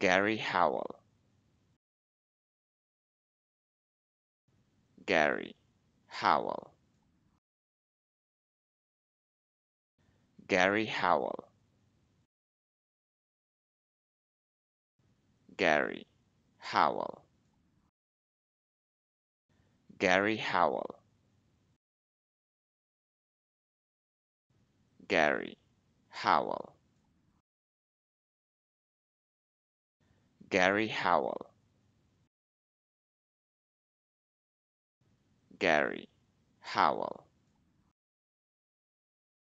Gary Howell. Gary Howell. Gary Howell. Gary Howell. Gary Howell. Gary Howell. Gary Howell. Gary Howell.